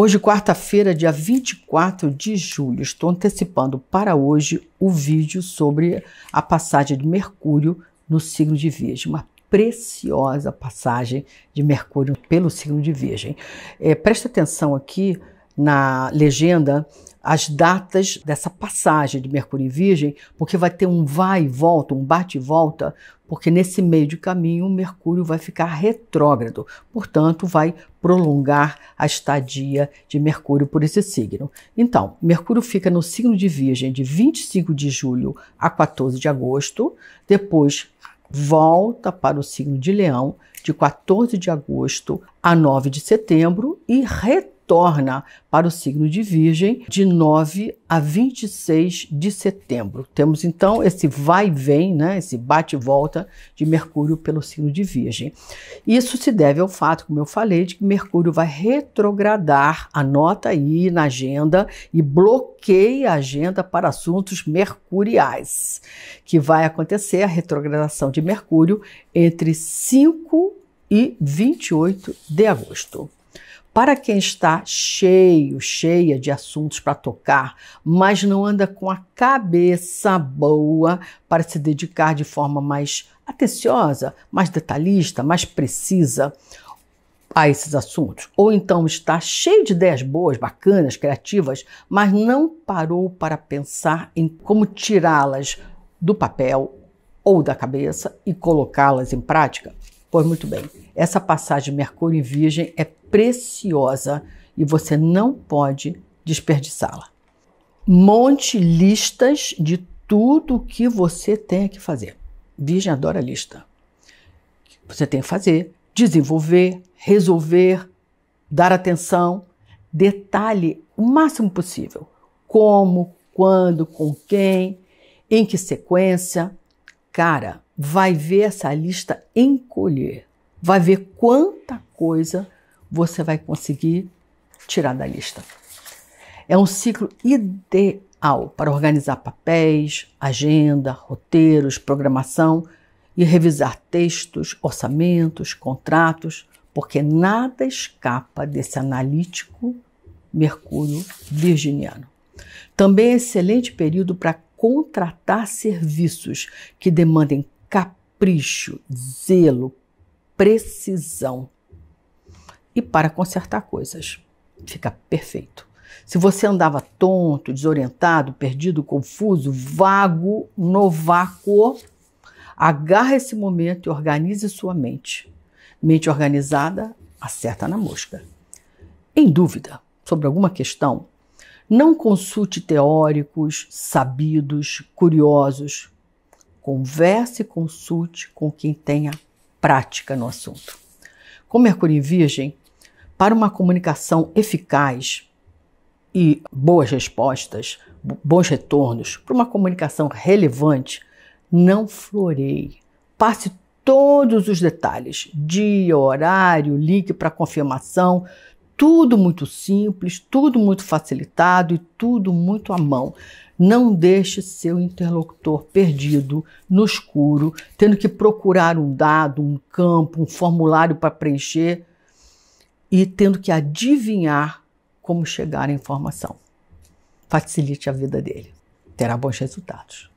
Hoje, quarta-feira, dia 24 de julho, estou antecipando para hoje o vídeo sobre a passagem de Mercúrio no signo de Virgem, uma preciosa passagem de Mercúrio pelo signo de Virgem. É, presta atenção aqui na legenda as datas dessa passagem de Mercúrio em Virgem, porque vai ter um vai e volta, um bate e volta, porque nesse meio de caminho Mercúrio vai ficar retrógrado, portanto, vai prolongar a estadia de Mercúrio por esse signo. Então, Mercúrio fica no signo de Virgem de 25 de julho a 14 de agosto, depois volta para o signo de Leão de 14 de agosto a 9 de setembro e retrógrado torna para o signo de Virgem de 9 a 26 de setembro. Temos então esse vai e vem, né, esse bate e volta de Mercúrio pelo signo de Virgem. Isso se deve ao fato, como eu falei, de que Mercúrio vai retrogradar, anota aí na agenda e bloqueia a agenda para assuntos mercuriais, que vai acontecer a retrogradação de Mercúrio entre 5 e 28 de agosto. Para quem está cheio, cheia de assuntos para tocar, mas não anda com a cabeça boa para se dedicar de forma mais atenciosa, mais detalhista, mais precisa a esses assuntos, ou então está cheio de ideias boas, bacanas, criativas, mas não parou para pensar em como tirá-las do papel ou da cabeça e colocá-las em prática, Pois muito bem, essa passagem Mercúrio em Virgem é preciosa e você não pode desperdiçá-la. Monte listas de tudo o que você tem que fazer. Virgem adora lista. Você tem que fazer, desenvolver, resolver, dar atenção, detalhe o máximo possível. Como, quando, com quem, em que sequência. Cara, vai ver essa lista encolher, vai ver quanta coisa você vai conseguir tirar da lista. É um ciclo ideal para organizar papéis, agenda, roteiros, programação e revisar textos, orçamentos, contratos, porque nada escapa desse analítico Mercúrio virginiano. Também é excelente período para contratar serviços que demandem capricho, zelo, precisão e para consertar coisas. Fica perfeito. Se você andava tonto, desorientado, perdido, confuso, vago, no vácuo, agarra esse momento e organize sua mente. Mente organizada acerta na mosca. Em dúvida sobre alguma questão, não consulte teóricos, sabidos, curiosos. Converse e consulte com quem tenha prática no assunto. Com Mercúrio em Virgem, para uma comunicação eficaz e boas respostas, bons retornos, para uma comunicação relevante, não floreie. Passe todos os detalhes, dia, horário, link para confirmação, tudo muito simples, tudo muito facilitado e tudo muito à mão. Não deixe seu interlocutor perdido, no escuro, tendo que procurar um dado, um campo, um formulário para preencher e tendo que adivinhar como chegar à informação. Facilite a vida dele. Terá bons resultados.